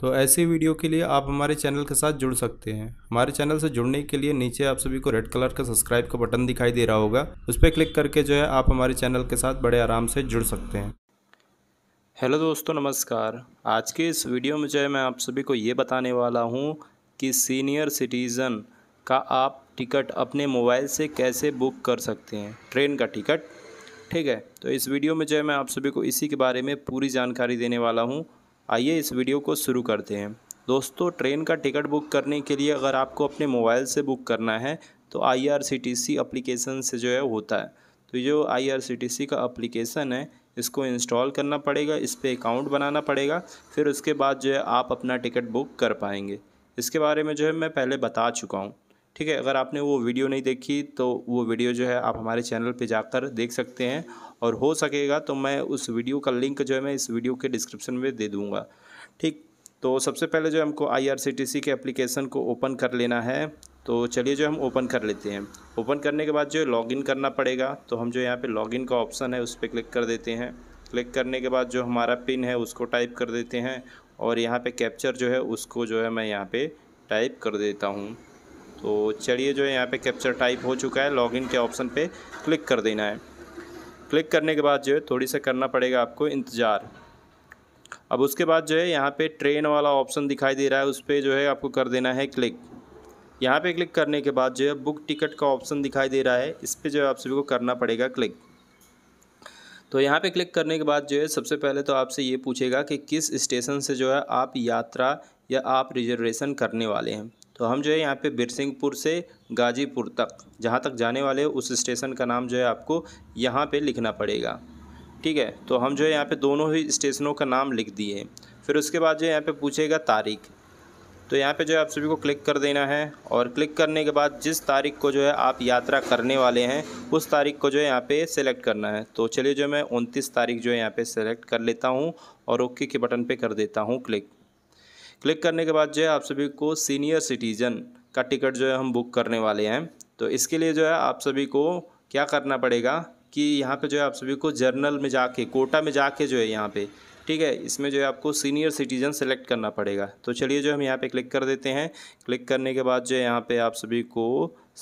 तो ऐसे वीडियो के लिए आप हमारे चैनल के साथ जुड़ सकते हैं हमारे चैनल से जुड़ने के लिए नीचे आप सभी को रेड कलर का सब्सक्राइब का बटन दिखाई दे रहा होगा उस पर क्लिक करके जो है आप हमारे चैनल के साथ बड़े आराम से जुड़ सकते हैं हेलो दोस्तों नमस्कार आज के इस वीडियो में जो है मैं आप सभी को ये बताने वाला हूँ कि सीनियर सिटीज़न का आप टिकट अपने मोबाइल से कैसे बुक कर सकते हैं ट्रेन का टिकट ठीक है तो इस वीडियो में जो है मैं आप सभी को इसी के बारे में पूरी जानकारी देने वाला हूँ आइए इस वीडियो को शुरू करते हैं दोस्तों ट्रेन का टिकट बुक करने के लिए अगर आपको अपने मोबाइल से बुक करना है तो I R C T C application से जो है होता है तो जो आई आर सी टी सी का एप्लीकेशन है इसको इंस्टॉल करना पड़ेगा इस पर अकाउंट बनाना पड़ेगा फिर उसके बाद जो है आप अपना टिकट बुक कर पाएंगे इसके बारे में जो है मैं पहले बता चुका हूँ ठीक है अगर आपने वो वीडियो नहीं देखी तो वो वीडियो जो है आप हमारे चैनल पे जाकर देख सकते हैं और हो सकेगा तो मैं उस वीडियो का लिंक जो है मैं इस वीडियो के डिस्क्रिप्शन में दे दूँगा ठीक तो सबसे पहले जो हमको आई के एप्लीकेशन को ओपन कर लेना है तो चलिए जो हम ओपन कर लेते हैं ओपन करने के बाद जो है लॉगिन करना पड़ेगा तो हम जो यहाँ पे लॉगिन का ऑप्शन है उस पर क्लिक कर देते हैं क्लिक करने के बाद जो हमारा पिन है उसको टाइप कर देते हैं और यहाँ पे कैप्चर जो है उसको जो है मैं यहाँ पे टाइप कर देता हूँ तो चलिए जो है यहाँ पे कैप्चर टाइप हो चुका है लॉगिन के ऑप्शन पे क्लिक कर देना है क्लिक करने के बाद जो है थोड़ी सा करना पड़ेगा आपको इंतज़ार अब उसके बाद जो है यहाँ पे ट्रेन वाला ऑप्शन दिखाई दे रहा है उस पर जो है आपको कर देना है क्लिक यहाँ पे क्लिक करने के बाद जो है बुक टिकट का ऑप्शन दिखाई दे रहा है इस पर जो है आप सभी को करना पड़ेगा क्लिक तो यहाँ पे क्लिक करने के बाद जो है सबसे पहले तो आपसे ये पूछेगा कि किस स्टेशन से जो है आप यात्रा या आप रिजर्वेशन करने वाले हैं तो हम जो है यहाँ पे बिरसिंहपुर से गाजीपुर तक जहाँ तक जाने वाले उस स्टेशन का नाम जो है आपको यहाँ पे लिखना पड़ेगा ठीक है तो हम जो है यहाँ पे दोनों ही स्टेशनों का नाम लिख दिए फिर उसके बाद जो है यहाँ पर पूछेगा तारीख तो यहाँ पे जो है आप सभी को क्लिक कर देना है और क्लिक करने के बाद जिस तारीख को जो है आप यात्रा करने वाले हैं उस तारीख को जो है यहाँ पे सेलेक्ट करना है तो चलिए जो मैं उनतीस तारीख जो है यहाँ पे सेलेक्ट कर लेता हूँ और ओके के बटन पे कर देता हूँ क्लिक क्लिक करने के बाद जो है आप सभी को सीनियर सिटीज़न का टिकट जो है हम बुक करने वाले हैं तो इसके लिए जो है आप सभी को क्या करना पड़ेगा कि यहाँ पे जो है आप सभी को जर्नल में जाके कोटा में जाके जो है यहाँ पे ठीक है इसमें जो है आपको सीनियर सिटीज़न सेलेक्ट करना पड़ेगा तो चलिए जो हम यहाँ पे क्लिक कर देते हैं क्लिक करने के बाद जो है यहाँ पे आप सभी को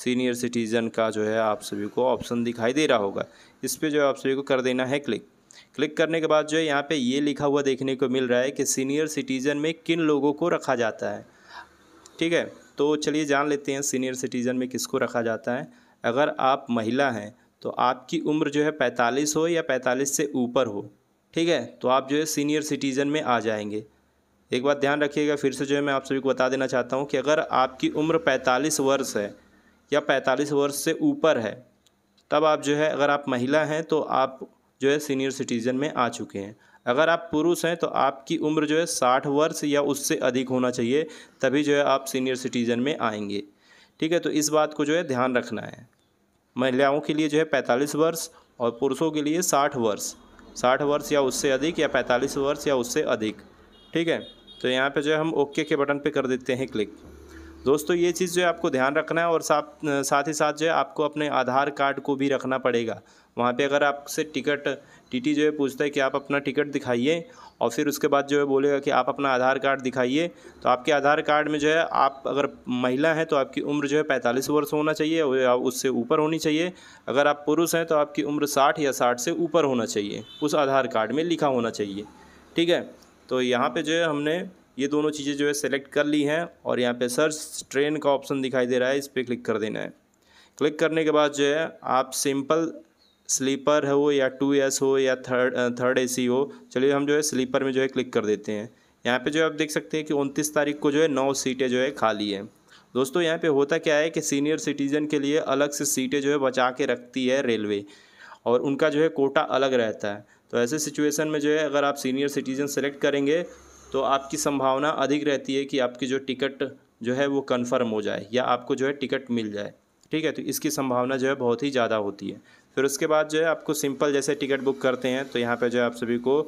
सीनियर सिटीज़न का जो है आप सभी को ऑप्शन दिखाई दे रहा होगा इस पर जो है आप सभी को कर देना है क्लिक क्लिक करने के बाद जो है यहाँ पे ये लिखा हुआ देखने को मिल रहा है कि सीनियर सिटीज़न में किन लोगों को रखा जाता है ठीक है तो चलिए जान लेते हैं सीनियर सिटीज़न में किसको रखा जाता है अगर आप महिला हैं तो आपकी उम्र जो है पैंतालीस हो या पैंतालीस से ऊपर हो ठीक है तो आप जो है सीनियर सिटीज़न में आ जाएंगे एक बात ध्यान रखिएगा फिर से जो है मैं आप सभी को बता देना चाहता हूँ कि अगर आपकी उम्र पैंतालीस वर्ष है या पैंतालीस वर्ष से ऊपर है तब आप जो है अगर आप महिला हैं तो आप जो है सीनियर सिटीज़न में आ चुके हैं अगर आप पुरुष हैं तो आपकी उम्र जो है साठ वर्ष या उससे अधिक होना चाहिए तभी जो है आप सीनियर सिटीज़न में आएंगे ठीक है तो इस बात को जो है ध्यान रखना है महिलाओं के लिए जो है पैंतालीस वर्ष और पुरुषों के लिए साठ वर्ष साठ वर्ष या उससे अधिक या पैंतालीस वर्ष या उससे अधिक ठीक है तो यहाँ पे जो है हम ओके के बटन पे कर देते हैं क्लिक दोस्तों ये चीज़ जो है आपको ध्यान रखना है और साथ साथ ही साथ जो है आपको अपने आधार कार्ड को भी रखना पड़ेगा वहाँ पे अगर आपसे टिकट टीटी जो है पूछता है कि आप अपना टिकट दिखाइए और फिर उसके बाद जो है बोलेगा कि आप अपना आधार कार्ड दिखाइए तो आपके आधार कार्ड में जो है आप अगर महिला हैं तो आपकी उम्र जो है पैंतालीस वर्ष होना चाहिए या उससे ऊपर होनी चाहिए अगर आप पुरुष हैं तो आपकी उम्र साठ या साठ से ऊपर होना चाहिए उस आधार कार्ड में लिखा होना चाहिए ठीक है तो यहाँ पर जो है हमने ये दोनों चीज़ें जो है सेलेक्ट कर ली हैं और यहाँ पे सर्च ट्रेन का ऑप्शन दिखाई दे रहा है इस पर क्लिक कर देना है क्लिक करने के बाद जो है आप सिंपल स्लीपर हो या टू एस हो या थर्ड थर्ड ए सी हो चलिए हम जो है स्लीपर में जो है क्लिक कर देते हैं यहाँ पे जो आप देख सकते हैं कि उनतीस तारीख को जो है नौ सीटें जो है खाली हैं दोस्तों यहाँ पर होता क्या है कि सीनियर सिटीज़न के लिए अलग से सीटें जो है बचा के रखती है रेलवे और उनका जो है कोटा अलग रहता है तो ऐसे सिचुएशन में जो है अगर आप सीनियर सिटीज़न सेलेक्ट करेंगे तो आपकी संभावना अधिक रहती है कि आपकी जो टिकट जो है वो कन्फर्म हो जाए या आपको जो है टिकट मिल जाए ठीक है तो इसकी संभावना जो है बहुत ही ज़्यादा होती है फिर उसके बाद जो है आपको सिंपल जैसे टिकट बुक करते हैं तो यहाँ पर जो है आप सभी को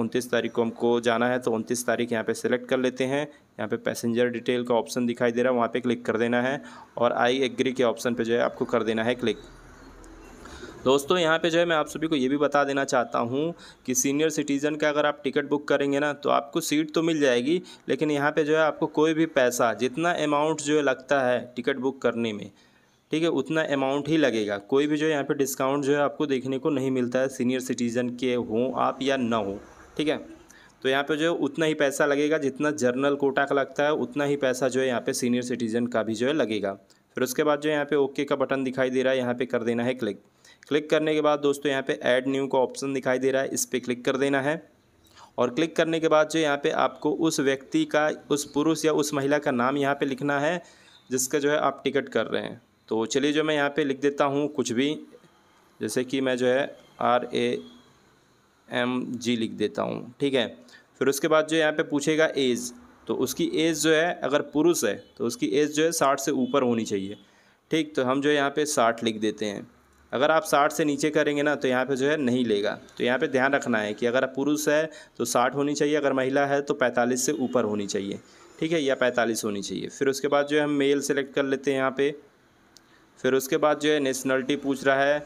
उनतीस तारीख को हमको जाना है तो उनतीस तारीख यहाँ पे सेलेक्ट कर लेते हैं यहाँ पे पैसेंजर डिटेल का ऑप्शन दिखाई दे रहा है वहाँ पे क्लिक कर देना है और आई एग्री के ऑप्शन पे जो है आपको कर देना है क्लिक दोस्तों यहाँ पे जो है मैं आप सभी को ये भी बता देना चाहता हूँ कि सीनियर सिटीज़न का अगर आप टिकट बुक करेंगे ना तो आपको सीट तो मिल जाएगी लेकिन यहाँ पे जो है आपको कोई भी पैसा जितना अमाउंट जो है लगता है टिकट बुक करने में ठीक है उतना अमाउंट ही लगेगा कोई भी जो है यहाँ पर डिस्काउंट जो है आपको देखने को नहीं मिलता है सीनियर सिटीज़न के हों आप या ना हो ठीक है तो यहाँ पे जो है उतना ही पैसा लगेगा जितना जर्नल कोटा का लगता है उतना ही पैसा जो है यहाँ पे सीनियर सिटीज़न का भी जो है लगेगा फिर उसके बाद जो है यहाँ पे ओके का बटन दिखाई दे रहा है यहाँ पे कर देना है क्लिक क्लिक करने के बाद दोस्तों यहाँ पे ऐड न्यू का ऑप्शन दिखाई दे रहा है इस पर क्लिक कर देना है और क्लिक करने के बाद जो यहाँ पे आपको उस व्यक्ति का उस पुरुष या उस महिला का नाम यहाँ पे लिखना है जिसका जो है आप टिकट कर रहे हैं तो चलिए जो मैं यहाँ पे लिख देता हूँ कुछ भी जैसे कि मैं जो है आर ए एम जी लिख देता हूँ ठीक है फिर उसके बाद जो यहाँ पर पूछेगा एज तो उसकी एज जो है अगर पुरुष है तो उसकी एज जो है साठ से ऊपर होनी चाहिए ठीक तो हम जो यहाँ पर साठ लिख देते हैं अगर आप साठ से नीचे करेंगे ना तो यहाँ पे जो है नहीं लेगा तो यहाँ पे ध्यान रखना है कि अगर पुरुष है तो साठ होनी चाहिए अगर महिला है तो पैंतालीस से ऊपर होनी चाहिए ठीक है या पैंतालीस होनी चाहिए फिर उसके बाद जो है हम मेल सेलेक्ट कर लेते हैं यहाँ पे फिर उसके बाद जो है नेशनलिटी पूछ रहा है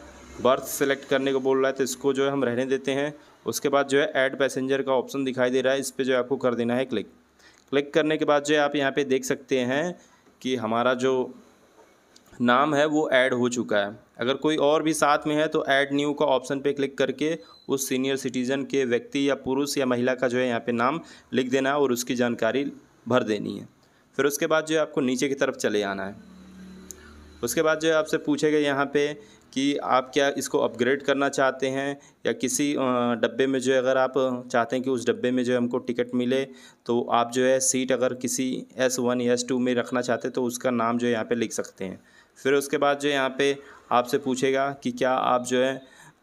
बर्थ सेलेक्ट करने को बोल रहा है तो इसको जो है हम रहने देते हैं उसके बाद जो है एड पैसेंजर का ऑप्शन दिखाई दे रहा है इस पर जो है आपको कर देना है क्लिक क्लिक करने के बाद जो है आप यहाँ पर देख सकते हैं कि हमारा जो नाम है वो ऐड हो चुका है अगर कोई और भी साथ में है तो ऐड न्यू का ऑप्शन पे क्लिक करके उस सीनियर सिटीज़न के व्यक्ति या पुरुष या महिला का जो है यहाँ पे नाम लिख देना है और उसकी जानकारी भर देनी है फिर उसके बाद जो है आपको नीचे की तरफ चले आना है उसके बाद जो है आपसे पूछेगा यहाँ पर कि आप क्या इसको अपग्रेड करना चाहते हैं या किसी डब्बे में जो है अगर आप चाहते हैं कि उस डब्बे में जो है हमको टिकट मिले तो आप जो है सीट अगर किसी एस वन एस टू में रखना चाहते हैं तो उसका नाम जो है यहाँ पे लिख सकते हैं फिर उसके बाद जो यहाँ पे आपसे पूछेगा कि क्या आप जो है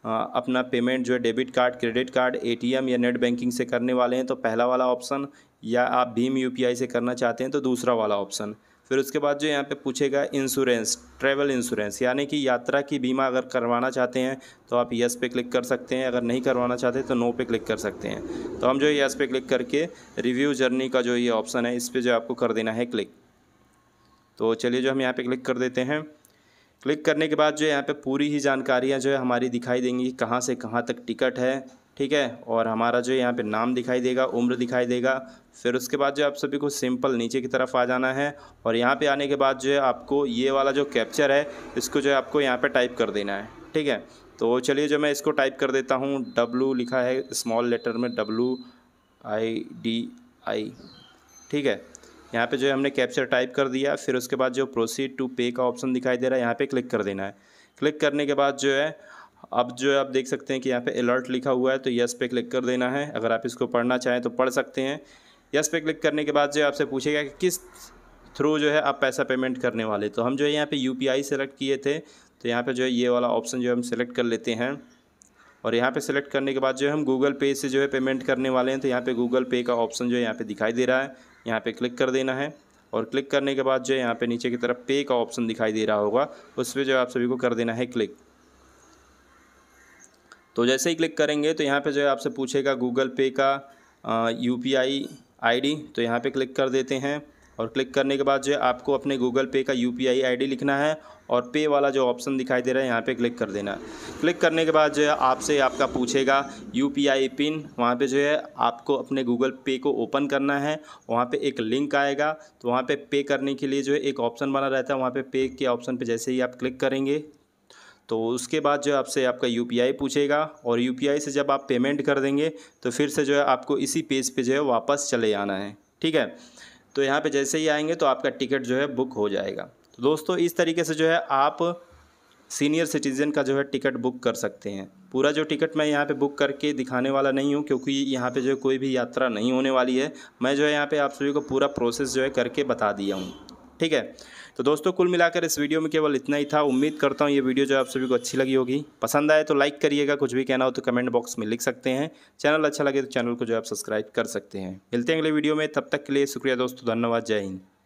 अपना पेमेंट जो है debit card credit card ATM या नेट बैंकिंग से करने वाले हैं तो पहला वाला ऑप्शन या आप भीम यूपीआई से करना चाहते हैं तो दूसरा वाला ऑप्शन फिर उसके बाद जो यहाँ पे पूछेगा इंश्योरेंस ट्रैवल इंश्योरेंस यानी कि यात्रा की बीमा अगर करवाना चाहते हैं तो आप यस पे क्लिक कर सकते हैं अगर नहीं करवाना चाहते तो नो पे क्लिक कर सकते हैं तो हम जो यस पे क्लिक करके रिव्यू जर्नी का जो ये ऑप्शन है इस पर जो आपको कर देना है क्लिक तो चलिए जो हम यहाँ पे क्लिक कर देते हैं क्लिक करने के बाद जो यहाँ पे पूरी ही जानकारियाँ जो है हमारी दिखाई देंगी कहाँ से कहाँ तक टिकट है ठीक है और हमारा जो यहाँ पे नाम दिखाई देगा उम्र दिखाई देगा फिर उसके बाद जो आप सभी को सिंपल नीचे की तरफ आ जाना है और यहाँ पे आने के बाद जो है आपको ये वाला जो कैप्चर है इसको जो है आपको यहाँ पे टाइप कर देना है ठीक है तो चलिए जो मैं इसको टाइप कर देता हूँ डब्लू लिखा है स्मॉल लेटर में डब्लू आई डी आई ठीक है यहाँ पे जो है हमने कैप्चर टाइप कर दिया फिर उसके बाद जो प्रोसीड टू पे का ऑप्शन दिखाई दे रहा है यहाँ पे क्लिक कर देना है क्लिक करने के बाद जो है अब जो है आप देख सकते हैं कि यहाँ पे अलर्ट लिखा हुआ है तो यस पे क्लिक कर देना है अगर आप इसको पढ़ना चाहें तो पढ़ सकते हैं यस पे क्लिक करने के बाद जो है आपसे पूछेगा कि किस थ्रू जो है आप पैसा पेमेंट करने वाले तो हम जो है यहाँ पर यू सेलेक्ट किए थे तो यहाँ पर जो है ये वाला ऑप्शन जो है हम सेलेक्ट कर लेते हैं और यहाँ पे सिलेक्ट करने के बाद जो है हम गूगल पे से जो है पेमेंट करने वाले हैं तो यहाँ पे गूगल पे का ऑप्शन जो है यहाँ पे दिखाई दे रहा है यहाँ पे क्लिक कर देना है और क्लिक करने के बाद जो है यहाँ पे नीचे की तरफ पे का ऑप्शन दिखाई दे रहा होगा उस पर जो है आप सभी को कर देना है क्लिक तो जैसे ही क्लिक करेंगे तो यहाँ पे जो है आपसे पूछेगा गूगल पे का U P I I D तो यहाँ पे क्लिक कर देते हैं और क्लिक करने के बाद जो है आपको अपने गूगल पे का यू पी आई लिखना है और पे वाला जो ऑप्शन दिखाई दे रहा है यहाँ पे क्लिक कर देना क्लिक करने के बाद जो है आपसे आपका पूछेगा यू पिन वहाँ पे जो है आपको अपने गूगल पे को ओपन करना है वहाँ पे एक लिंक आएगा तो वहाँ पे पे करने के लिए जो है एक ऑप्शन बना रहता है वहाँ पे पे के ऑप्शन पे जैसे ही आप क्लिक करेंगे तो उसके बाद जो है आपसे आपका यू पूछेगा और यू से जब आप पेमेंट कर देंगे तो फिर से जो है आपको इसी पेज पर पे जो है वापस चले आना है ठीक है तो यहाँ पे जैसे ही आएंगे तो आपका टिकट जो है बुक हो जाएगा तो दोस्तों इस तरीके से जो है आप सीनियर सिटीज़न का जो है टिकट बुक कर सकते हैं पूरा जो टिकट मैं यहाँ पे बुक करके दिखाने वाला नहीं हूँ क्योंकि यहाँ पे जो है कोई भी यात्रा नहीं होने वाली है मैं जो है यहाँ पे आप सभी को पूरा प्रोसेस जो है करके बता दिया हूँ ठीक है तो दोस्तों कुल मिलाकर इस वीडियो में केवल इतना ही था उम्मीद करता हूँ ये वीडियो जो आप सभी को अच्छी लगी होगी पसंद आए तो लाइक करिएगा कुछ भी कहना हो तो कमेंट बॉक्स में लिख सकते हैं चैनल अच्छा लगे तो चैनल को जो आप सब्सक्राइब कर सकते हैं मिलते हैं अगले वीडियो में तब तक के लिए शुक्रिया दोस्तों धन्यवाद जय हिंद